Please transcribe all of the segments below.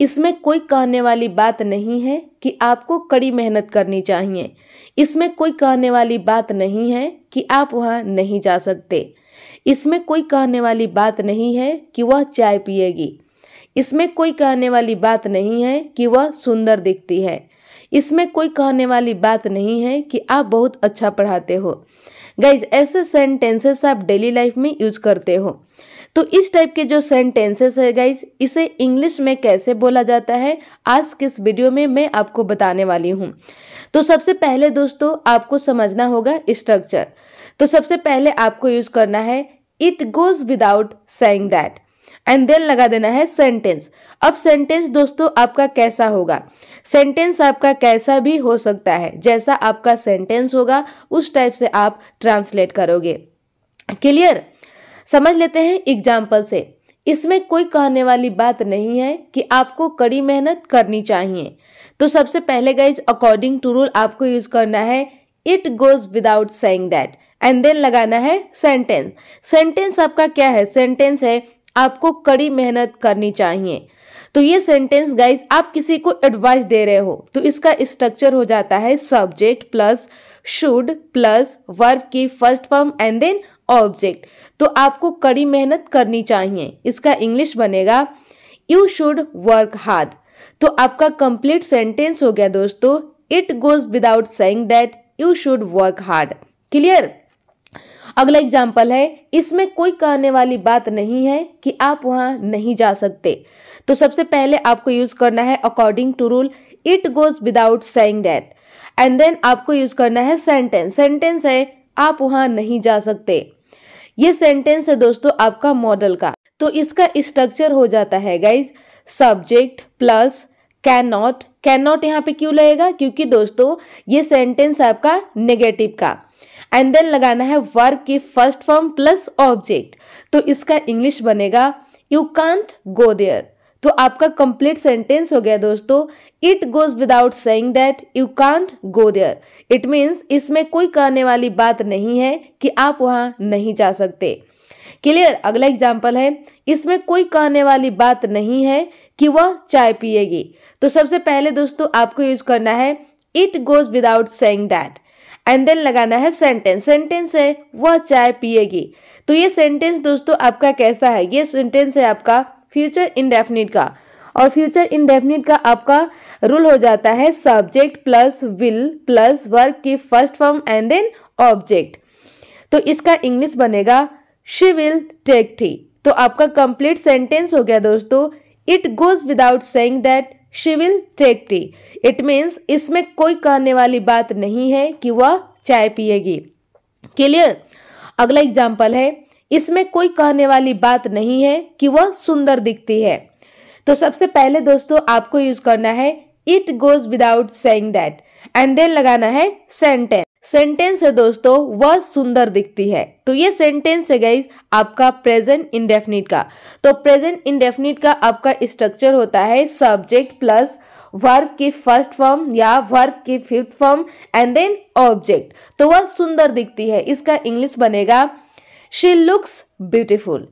इसमें कोई कहने वाली बात नहीं है कि आपको कड़ी मेहनत करनी चाहिए इसमें कोई कहने वाली बात नहीं है कि आप वहाँ नहीं जा सकते इसमें कोई कहने वाली बात नहीं है कि वह चाय पिएगी इसमें कोई कहने वाली बात नहीं है कि वह सुंदर दिखती है इसमें कोई कहने वाली बात नहीं है कि आप बहुत अच्छा पढ़ाते हो गाइज ऐसे सेंटेंसेस आप डेली लाइफ में यूज करते हो तो इस टाइप के जो सेंटेंसेस है गाइज इसे इंग्लिश में कैसे बोला जाता है आज किस वीडियो में मैं आपको बताने वाली हूँ तो सबसे पहले दोस्तों आपको समझना होगा स्ट्रक्चर तो सबसे पहले आपको यूज करना है it goes without saying that and then लगा देना है सेंटेंस अब सेंटेंस दोस्तों आपका कैसा होगा सेंटेंस आपका कैसा भी हो सकता है जैसा आपका सेंटेंस होगा उस टाइप से आप ट्रांसलेट करोगे क्लियर समझ लेते हैं एग्जाम्पल से इसमें कोई कहने वाली बात नहीं है कि आपको कड़ी मेहनत करनी चाहिए तो सबसे पहले गाइज अकॉर्डिंग टू रूल आपको यूज करना है it goes without saying that and then लगाना है सेंटेंस सेंटेंस आपका क्या है सेंटेंस है आपको कड़ी मेहनत करनी चाहिए तो ये सेंटेंस गाइज आप किसी को एडवाइस दे रहे हो तो इसका स्ट्रक्चर हो जाता है subject plus should plus verb की first form and then object तो आपको कड़ी मेहनत करनी चाहिए इसका इंग्लिश बनेगा यू शुड वर्क हार्ड तो आपका कंप्लीट सेंटेंस हो गया दोस्तों it goes without saying that you should work hard clear अगला एग्जाम्पल है इसमें कोई कहने वाली बात नहीं है कि आप वहां नहीं जा सकते तो सबसे पहले आपको यूज़ करना है according to rule it goes without saying that and then आपको यूज़ करना है सेंटेंस सेंटेंस है आप वहां नहीं जा सकते ये सेंटेंस है दोस्तों आपका मॉडल का तो इसका स्ट्रक्चर हो जाता है guys subject plus can not can not यहाँ पे क्यों लगेगा क्योंकि दोस्तों ये सेंटेंस आपका नेगेटिव का एंड देन लगाना है वर्क की फर्स्ट फॉर्म प्लस ऑब्जेक्ट तो इसका इंग्लिश बनेगा यू कांट गो देयर तो आपका कंप्लीट सेंटेंस हो गया दोस्तों it goes without saying that you can't go there it means इसमें कोई कहने वाली बात नहीं है कि आप वहाँ नहीं जा सकते क्लियर अगला एग्जाम्पल है इसमें कोई कहने वाली बात नहीं है कि वह चाय पिएगी तो सबसे पहले दोस्तों आपको यूज करना है it goes without saying that and then लगाना है सेंटेंस सेंटेंस है वह चाय पिएगी तो ये सेंटेंस दोस्तों आपका कैसा है ये सेंटेंस है आपका फ्यूचर इनडेफिनिट का और फ्यूचर इनडेफिनिट का आपका रूल हो जाता है subject plus will plus verb की first form and then object तो इसका इंग्लिश बनेगा शी विल टेक टी तो आपका कंप्लीट सेंटेंस हो गया दोस्तों it goes without saying that she will take tea it means इसमें कोई कहने वाली बात नहीं है कि वह चाय पिएगी क्लियर अगला एग्जाम्पल है इसमें कोई कहने वाली बात नहीं है कि वह सुंदर दिखती है तो सबसे पहले दोस्तों आपको यूज करना है it goes without saying that and then लगाना है सेंटेंस सेंटेंस है दोस्तों वह सुंदर दिखती है तो ये सेंटेंस है गाइज आपका प्रेजेंट इंडेफिनिट का तो प्रेजेंट इंडेफिनिट का आपका स्ट्रक्चर होता है सब्जेक्ट प्लस वर्क की फर्स्ट फॉर्म या वर्क की fifth form and then object तो वह सुंदर दिखती है इसका इंग्लिश बनेगा शी लुक्स ब्यूटिफुल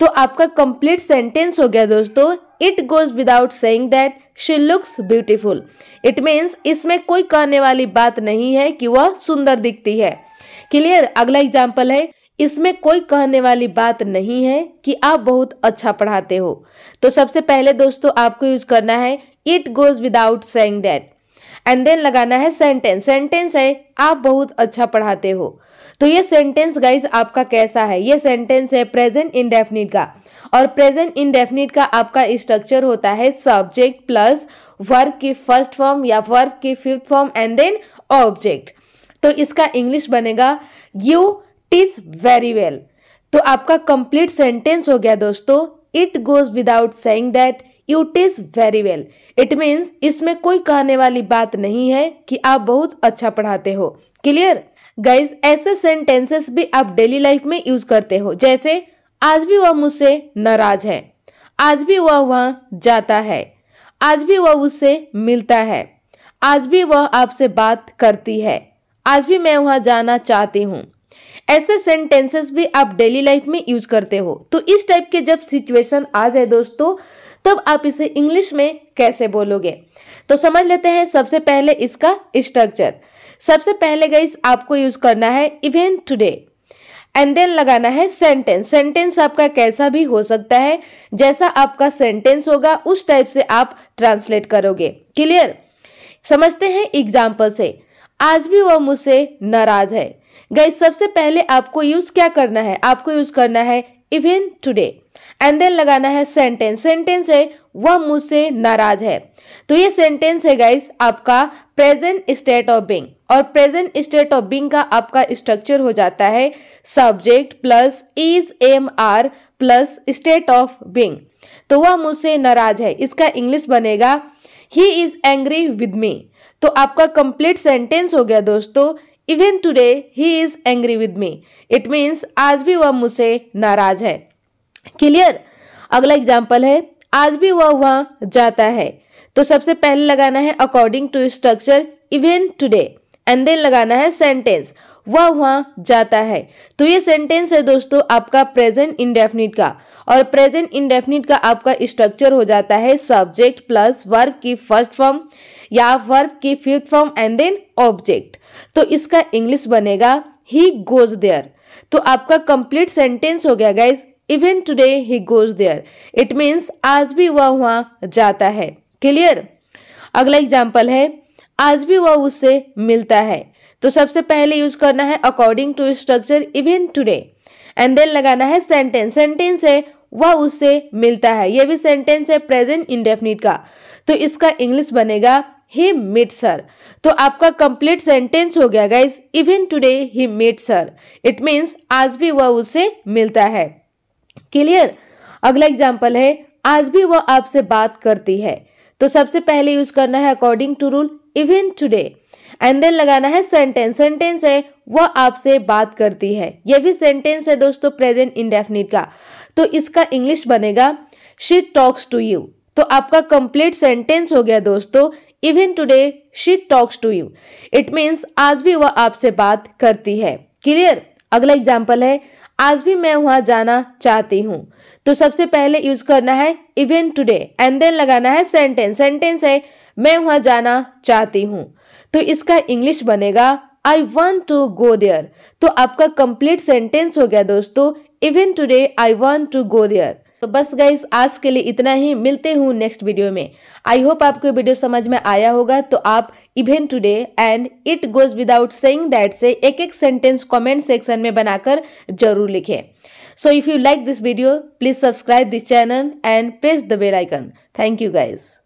तो आपका कंप्लीट सेंटेंस हो गया दोस्तों it goes without saying that she looks beautiful it means इसमें कोई कहने वाली बात नहीं है कि वह सुंदर दिखती है क्लियर अगला एग्जाम्पल है इसमें कोई कहने वाली बात नहीं है कि आप बहुत अच्छा पढ़ाते हो तो सबसे पहले दोस्तों आपको यूज करना है it goes without saying that and then लगाना है सेंटेंस सेंटेंस है आप बहुत अच्छा पढ़ाते हो तो ये सेंटेंस गाइज आपका कैसा है ये सेंटेंस है प्रेजेंट इनडेफिनिट का और प्रेजेंट इनडेफिनिट का आपका स्ट्रक्चर होता है सब्जेक्ट प्लस वर्क की फर्स्ट फॉर्म या वर्क की fifth form and then object तो इसका इंग्लिश बनेगा यू टीच वेरी वेल तो आपका कंप्लीट सेंटेंस हो गया दोस्तों it goes without saying that you teach very well it means इसमें कोई कहने वाली बात नहीं है कि आप बहुत अच्छा पढ़ाते हो क्लियर गाइज ऐसे सेंटेंसेस भी आप डेली लाइफ में यूज करते हो जैसे आज भी वह मुझसे नाराज है आज भी वह वहाँ जाता है आज भी वह उससे मिलता है आज भी वह आपसे बात करती है आज भी मैं वहाँ जाना चाहती हूँ ऐसे सेंटेंसेस भी आप डेली लाइफ में यूज करते हो तो इस टाइप के जब सिचुएशन आ जाए दोस्तों तब आप इसे इंग्लिश में कैसे बोलोगे तो समझ लेते हैं सबसे पहले इसका स्ट्रक्चर इस सबसे पहले गाइज आपको यूज करना है इवेंट टुडे एंड देन लगाना है सेंटेंस सेंटेंस आपका कैसा भी हो सकता है जैसा आपका सेंटेंस होगा उस टाइप से आप ट्रांसलेट करोगे क्लियर समझते हैं एग्जाम्पल से आज भी वह मुझसे नाराज है गई सबसे पहले आपको यूज क्या करना है आपको यूज करना है इवेंट टूडे एंड देन लगाना है सेंटेंस सेंटेंस है वह मुझसे नाराज है तो ये सेंटेंस है गाइस आपका प्रेजेंट स्टेट ऑफ बिंग और प्रेजेंट स्टेट ऑफ बींग का आपका स्ट्रक्चर हो जाता है subject plus is am are plus state of being तो वह मुझसे नाराज है इसका इंग्लिश बनेगा he is angry with me तो आपका कंप्लीट सेंटेंस हो गया दोस्तों even today he is angry with me it means आज भी वह मुझसे नाराज है क्लियर अगला एग्जाम्पल है आज भी वह वहाँ जाता है तो सबसे पहले लगाना है according to structure even today and then लगाना है सेंटेंस वह वहां जाता है तो ये सेंटेंस है दोस्तों आपका प्रेजेंट इंडेफिनिट का और प्रेजेंट इंडेफिनिट का आपका स्ट्रक्चर हो जाता है सब्जेक्ट प्लस वर्ब की फर्स्ट फॉर्म या वर्ब की fifth form and then object तो इसका इंग्लिश बनेगा ही गोज देयर तो आपका कंप्लीट सेंटेंस हो गया guys even today he goes there it means आज भी वह वहां जाता है क्लियर अगला एग्जाम्पल है आज भी वह उससे मिलता है तो सबसे पहले यूज करना है according to structure even today and then लगाना है सेंटेंस सेंटेंस है वह उससे मिलता है यह भी सेंटेंस है प्रेजेंट इंडेफिनिट का तो इसका इंग्लिश बनेगा ही मिट सर तो आपका कंप्लीट सेंटेंस हो गया गाइज इवन टूडे ही मिट सर इट मीन्स आज भी वह उससे मिलता है क्लियर अगला एग्जाम्पल है आज भी वह आपसे बात करती है तो सबसे पहले यूज करना है according to rule even today and then लगाना है सेंटेंस सेंटेंस है वह आपसे बात करती है यह भी सेंटेंस है दोस्तों प्रेजेंट इंडेफिनिट का तो इसका इंग्लिश बनेगा शी टॉक्स टू यू तो आपका कंप्लीट सेंटेंस हो गया दोस्तों even today she talks to you it means आज भी वह आपसे बात करती है क्लियर अगला एग्जाम्पल है आज भी मैं वहां जाना चाहती हूँ तो सबसे पहले यूज करना है इवन टूडे एंड देन लगाना है सेंटेंस सेंटेंस है मैं वहाँ जाना चाहती हूँ तो इसका इंग्लिश बनेगा I want to go there तो आपका कंप्लीट सेंटेंस हो गया दोस्तों even today I want to go there तो बस गाइस आज के लिए इतना ही मिलते हूँ नेक्स्ट वीडियो में आई होप आपको वीडियो समझ में आया होगा तो आप even today and it goes without saying that से एक एक सेंटेंस कमेंट सेक्शन में बनाकर जरूर लिखें so if you like this video please subscribe this channel and press the bell icon thank you guys